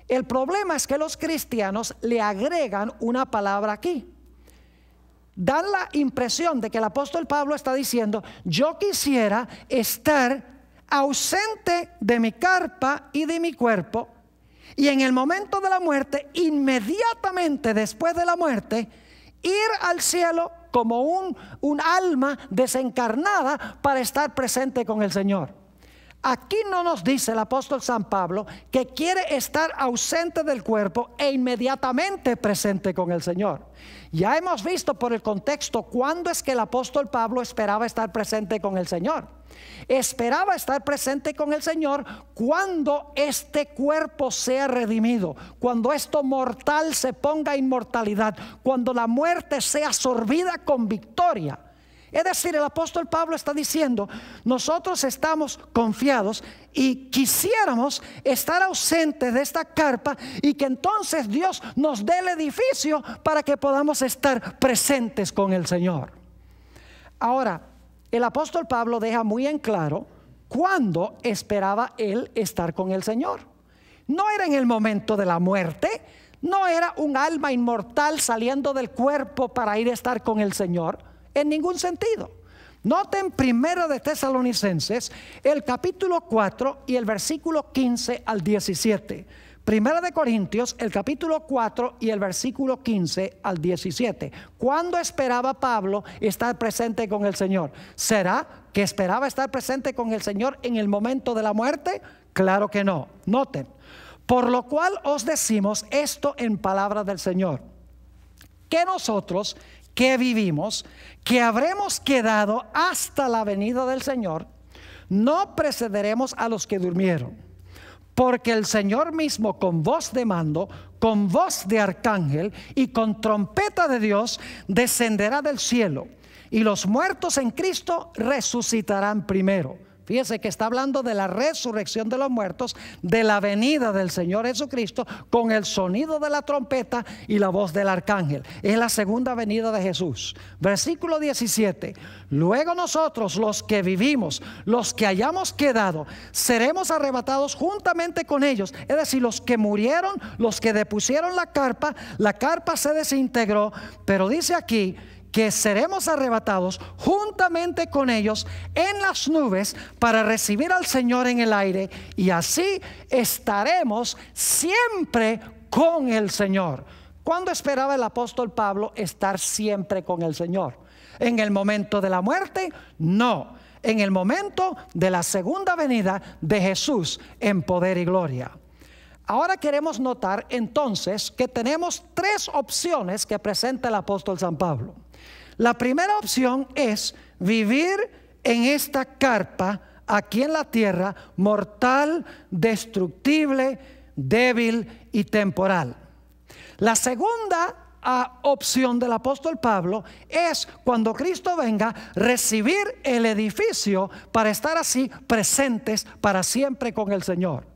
El problema es que los cristianos le agregan una palabra aquí. Dan la impresión de que el apóstol Pablo está diciendo, yo quisiera estar ausente de mi carpa y de mi cuerpo, y en el momento de la muerte, inmediatamente después de la muerte, ir al cielo como un, un alma desencarnada para estar presente con el Señor. Aquí no nos dice el apóstol San Pablo que quiere estar ausente del cuerpo e inmediatamente presente con el Señor. Ya hemos visto por el contexto cuándo es que el apóstol Pablo esperaba estar presente con el Señor. Esperaba estar presente con el Señor cuando este cuerpo sea redimido, cuando esto mortal se ponga inmortalidad, cuando la muerte sea absorbida con victoria. Es decir, el apóstol Pablo está diciendo, nosotros estamos confiados y quisiéramos estar ausentes de esta carpa y que entonces Dios nos dé el edificio para que podamos estar presentes con el Señor. Ahora, el apóstol Pablo deja muy en claro cuándo esperaba él estar con el Señor. No era en el momento de la muerte, no era un alma inmortal saliendo del cuerpo para ir a estar con el Señor. En ningún sentido. Noten primero de Tesalonicenses el capítulo 4 y el versículo 15 al 17. primero de Corintios, el capítulo 4 y el versículo 15 al 17. ¿Cuándo esperaba Pablo estar presente con el Señor? ¿Será que esperaba estar presente con el Señor en el momento de la muerte? Claro que no. Noten. Por lo cual os decimos esto en palabra del Señor. Que nosotros que vivimos, que habremos quedado hasta la venida del Señor, no precederemos a los que durmieron, porque el Señor mismo con voz de mando, con voz de arcángel y con trompeta de Dios descenderá del cielo, y los muertos en Cristo resucitarán primero. Fíjese que está hablando de la resurrección de los muertos, de la venida del Señor Jesucristo con el sonido de la trompeta y la voz del arcángel. Es la segunda venida de Jesús. Versículo 17. Luego nosotros, los que vivimos, los que hayamos quedado, seremos arrebatados juntamente con ellos. Es decir, los que murieron, los que depusieron la carpa, la carpa se desintegró, pero dice aquí que seremos arrebatados juntamente con ellos en las nubes para recibir al Señor en el aire y así estaremos siempre con el Señor. ¿Cuándo esperaba el apóstol Pablo estar siempre con el Señor? ¿En el momento de la muerte? No, en el momento de la segunda venida de Jesús en poder y gloria. Ahora queremos notar entonces que tenemos tres opciones que presenta el apóstol San Pablo. La primera opción es vivir en esta carpa aquí en la tierra, mortal, destructible, débil y temporal. La segunda ah, opción del apóstol Pablo es cuando Cristo venga recibir el edificio para estar así presentes para siempre con el Señor.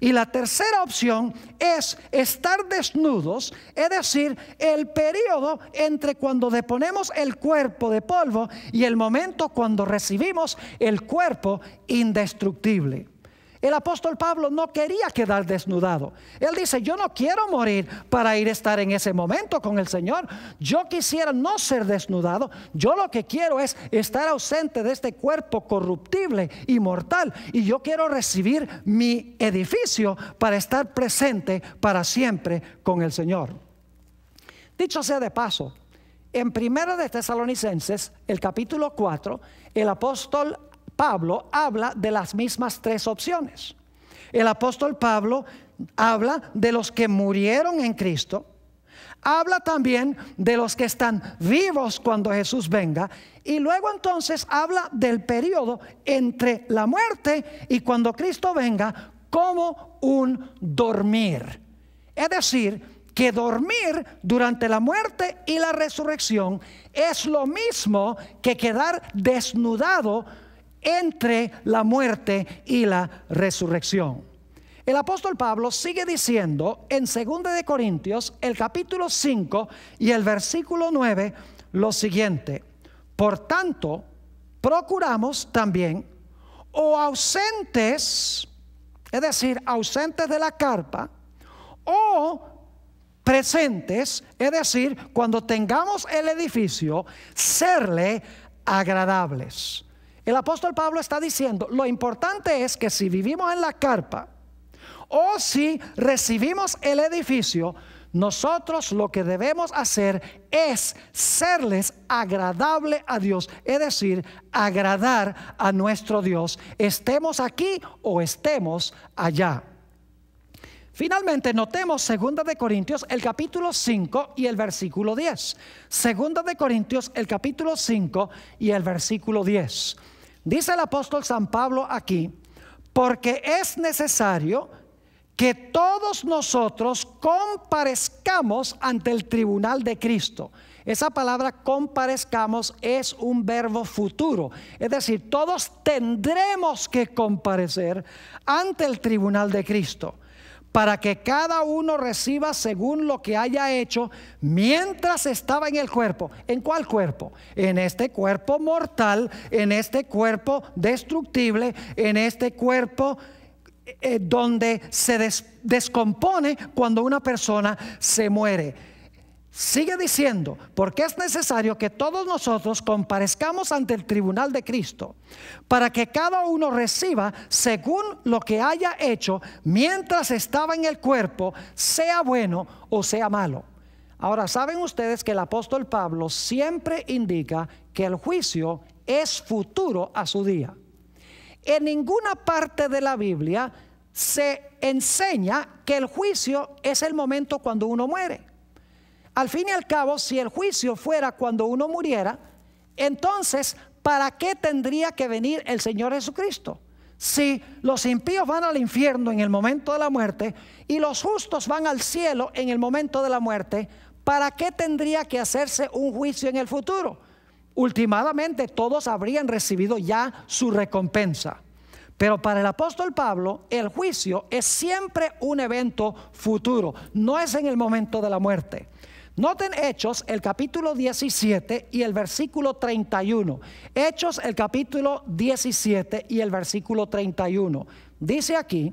Y la tercera opción es estar desnudos, es decir, el periodo entre cuando deponemos el cuerpo de polvo y el momento cuando recibimos el cuerpo indestructible. El apóstol Pablo no quería quedar desnudado. Él dice, yo no quiero morir para ir a estar en ese momento con el Señor. Yo quisiera no ser desnudado. Yo lo que quiero es estar ausente de este cuerpo corruptible y mortal. Y yo quiero recibir mi edificio para estar presente para siempre con el Señor. Dicho sea de paso, en Primera de Tesalonicenses, el capítulo 4, el apóstol Pablo habla de las mismas tres opciones. El apóstol Pablo habla de los que murieron en Cristo, habla también de los que están vivos cuando Jesús venga y luego entonces habla del periodo entre la muerte y cuando Cristo venga como un dormir. Es decir, que dormir durante la muerte y la resurrección es lo mismo que quedar desnudado entre la muerte y la resurrección. El apóstol Pablo sigue diciendo en 2 de Corintios, el capítulo 5 y el versículo 9, lo siguiente: Por tanto, procuramos también o ausentes, es decir, ausentes de la carpa, o presentes, es decir, cuando tengamos el edificio, serle agradables. El apóstol Pablo está diciendo, lo importante es que si vivimos en la carpa o si recibimos el edificio, nosotros lo que debemos hacer es serles agradable a Dios, es decir, agradar a nuestro Dios, estemos aquí o estemos allá. Finalmente, notemos 2 de Corintios el capítulo 5 y el versículo 10. 2 de Corintios el capítulo 5 y el versículo 10. Dice el apóstol San Pablo aquí, porque es necesario que todos nosotros comparezcamos ante el tribunal de Cristo. Esa palabra comparezcamos es un verbo futuro, es decir, todos tendremos que comparecer ante el tribunal de Cristo para que cada uno reciba según lo que haya hecho mientras estaba en el cuerpo. ¿En cuál cuerpo? En este cuerpo mortal, en este cuerpo destructible, en este cuerpo eh, eh, donde se descompone cuando una persona se muere. Sigue diciendo, porque es necesario que todos nosotros comparezcamos ante el tribunal de Cristo, para que cada uno reciba según lo que haya hecho mientras estaba en el cuerpo, sea bueno o sea malo. Ahora, saben ustedes que el apóstol Pablo siempre indica que el juicio es futuro a su día. En ninguna parte de la Biblia se enseña que el juicio es el momento cuando uno muere. Al fin y al cabo, si el juicio fuera cuando uno muriera, entonces, ¿para qué tendría que venir el Señor Jesucristo? Si los impíos van al infierno en el momento de la muerte y los justos van al cielo en el momento de la muerte, ¿para qué tendría que hacerse un juicio en el futuro? Ultimadamente, todos habrían recibido ya su recompensa. Pero para el apóstol Pablo, el juicio es siempre un evento futuro, no es en el momento de la muerte. Noten Hechos, el capítulo 17 y el versículo 31. Hechos, el capítulo 17 y el versículo 31. Dice aquí,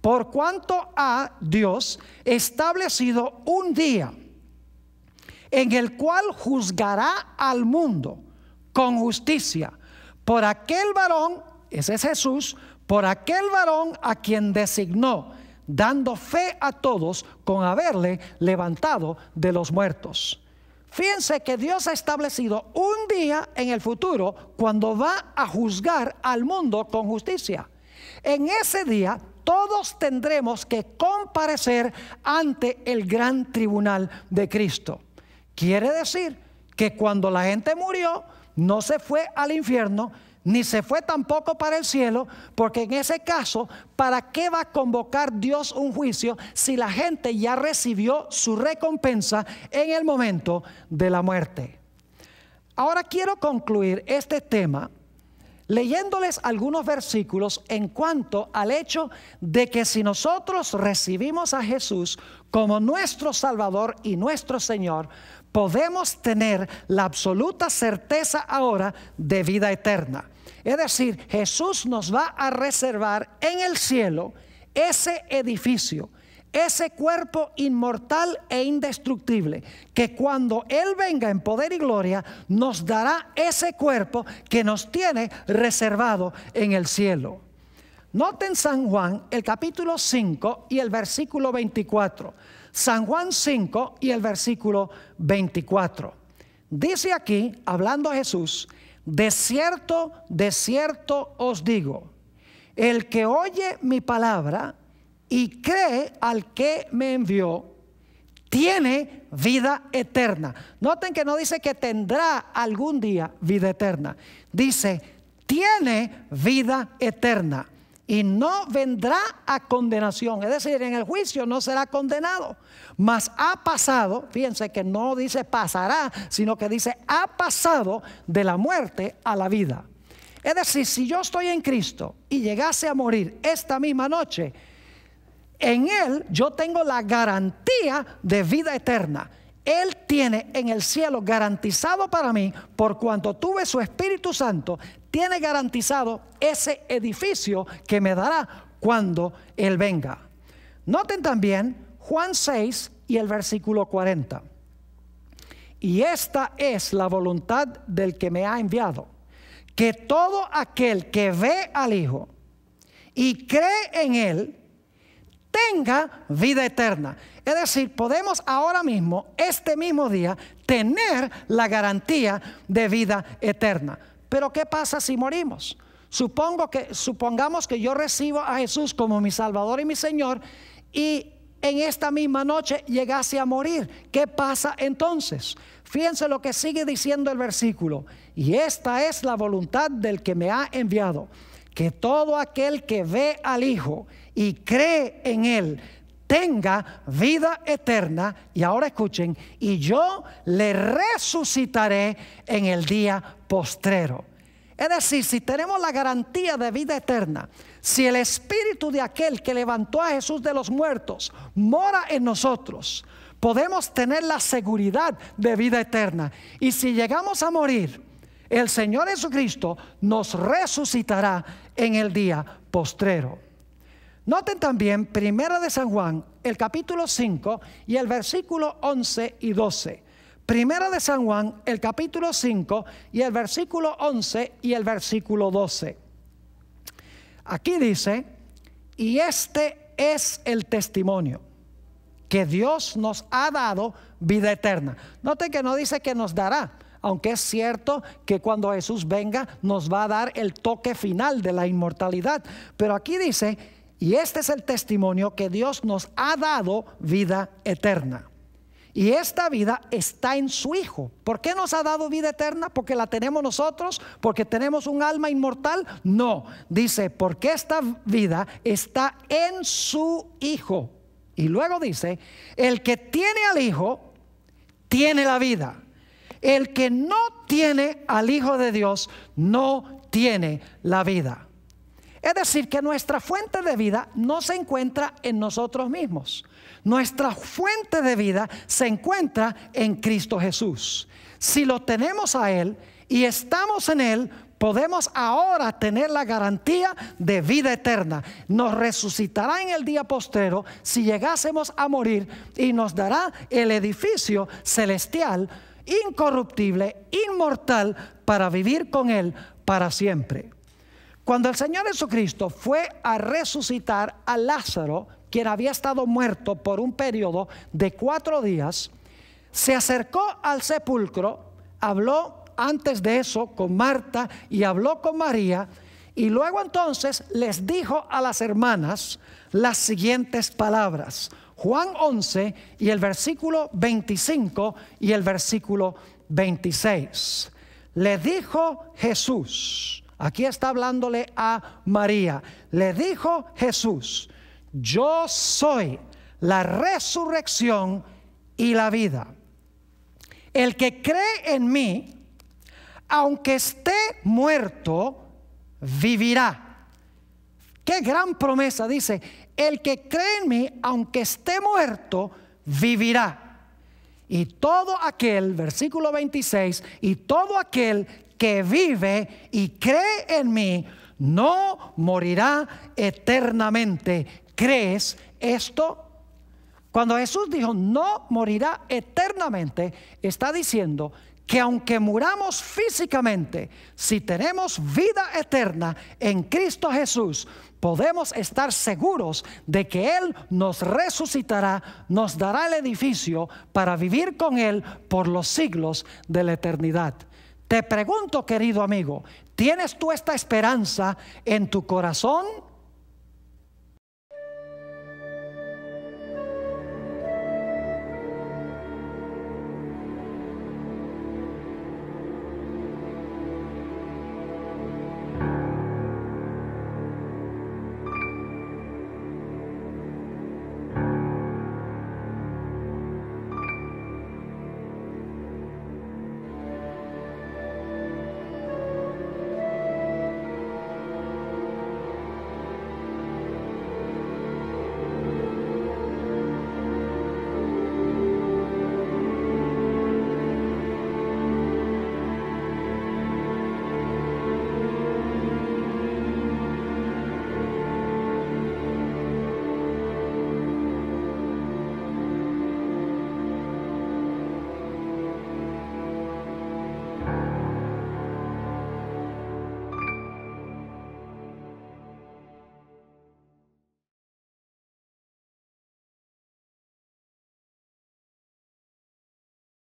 por cuanto ha Dios establecido un día en el cual juzgará al mundo con justicia por aquel varón, ese es Jesús, por aquel varón a quien designó dando fe a todos con haberle levantado de los muertos. Fíjense que Dios ha establecido un día en el futuro cuando va a juzgar al mundo con justicia. En ese día todos tendremos que comparecer ante el gran tribunal de Cristo. Quiere decir que cuando la gente murió, no se fue al infierno, ni se fue tampoco para el cielo, porque en ese caso, ¿para qué va a convocar Dios un juicio si la gente ya recibió su recompensa en el momento de la muerte? Ahora quiero concluir este tema leyéndoles algunos versículos en cuanto al hecho de que si nosotros recibimos a Jesús como nuestro Salvador y nuestro Señor, podemos tener la absoluta certeza ahora de vida eterna. Es decir, Jesús nos va a reservar en el cielo ese edificio, ese cuerpo inmortal e indestructible, que cuando Él venga en poder y gloria, nos dará ese cuerpo que nos tiene reservado en el cielo. Noten San Juan el capítulo 5 y el versículo 24. San Juan 5 y el versículo 24. Dice aquí, hablando a Jesús, de cierto, de cierto os digo, el que oye mi palabra y cree al que me envió, tiene vida eterna. Noten que no dice que tendrá algún día vida eterna, dice, tiene vida eterna y no vendrá a condenación. Es decir, en el juicio no será condenado. Mas ha pasado, fíjense que no dice pasará, sino que dice ha pasado de la muerte a la vida. Es decir, si yo estoy en Cristo y llegase a morir esta misma noche, en Él yo tengo la garantía de vida eterna. Él tiene en el cielo garantizado para mí, por cuanto tuve su Espíritu Santo, tiene garantizado ese edificio que me dará cuando Él venga. Noten también Juan 6 y el versículo 40. Y esta es la voluntad del que me ha enviado, que todo aquel que ve al Hijo y cree en Él, tenga vida eterna. Es decir, podemos ahora mismo, este mismo día, tener la garantía de vida eterna. Pero ¿qué pasa si morimos? Supongo que, supongamos que yo recibo a Jesús como mi Salvador y mi Señor y en esta misma noche llegase a morir. ¿Qué pasa entonces? Fíjense lo que sigue diciendo el versículo. Y esta es la voluntad del que me ha enviado, que todo aquel que ve al Hijo y cree en Él tenga vida eterna. Y ahora escuchen, y yo le resucitaré en el día postrero. Es decir, si tenemos la garantía de vida eterna, si el espíritu de aquel que levantó a Jesús de los muertos mora en nosotros, podemos tener la seguridad de vida eterna. Y si llegamos a morir, el Señor Jesucristo nos resucitará en el día postrero. Noten también Primera de San Juan, el capítulo 5 y el versículo 11 y 12. Primera de San Juan, el capítulo 5 y el versículo 11 y el versículo 12. Aquí dice, y este es el testimonio que Dios nos ha dado vida eterna. Noten que no dice que nos dará, aunque es cierto que cuando Jesús venga nos va a dar el toque final de la inmortalidad. Pero aquí dice, y este es el testimonio que Dios nos ha dado vida eterna. Y esta vida está en su Hijo. ¿Por qué nos ha dado vida eterna? ¿Porque la tenemos nosotros? ¿Porque tenemos un alma inmortal? No. Dice, porque esta vida está en su Hijo. Y luego dice, el que tiene al Hijo, tiene la vida. El que no tiene al Hijo de Dios, no tiene la vida. Es decir, que nuestra fuente de vida no se encuentra en nosotros mismos. Nuestra fuente de vida se encuentra en Cristo Jesús. Si lo tenemos a Él y estamos en Él, podemos ahora tener la garantía de vida eterna. Nos resucitará en el día postrero si llegásemos a morir y nos dará el edificio celestial, incorruptible, inmortal, para vivir con Él para siempre. Cuando el Señor Jesucristo fue a resucitar a Lázaro, quien había estado muerto por un periodo de cuatro días, se acercó al sepulcro, habló antes de eso con Marta y habló con María, y luego entonces les dijo a las hermanas las siguientes palabras. Juan 11 y el versículo 25 y el versículo 26. Le dijo Jesús, Aquí está hablándole a María. Le dijo Jesús, yo soy la resurrección y la vida. El que cree en mí, aunque esté muerto, vivirá. Qué gran promesa, dice, el que cree en mí, aunque esté muerto, vivirá. Y todo aquel, versículo 26, y todo aquel que vive y cree en mí no morirá eternamente. ¿Crees esto? Cuando Jesús dijo no morirá eternamente, está diciendo que aunque muramos físicamente, si tenemos vida eterna en Cristo Jesús, podemos estar seguros de que Él nos resucitará, nos dará el edificio para vivir con Él por los siglos de la eternidad. Te pregunto, querido amigo, ¿tienes tú esta esperanza en tu corazón?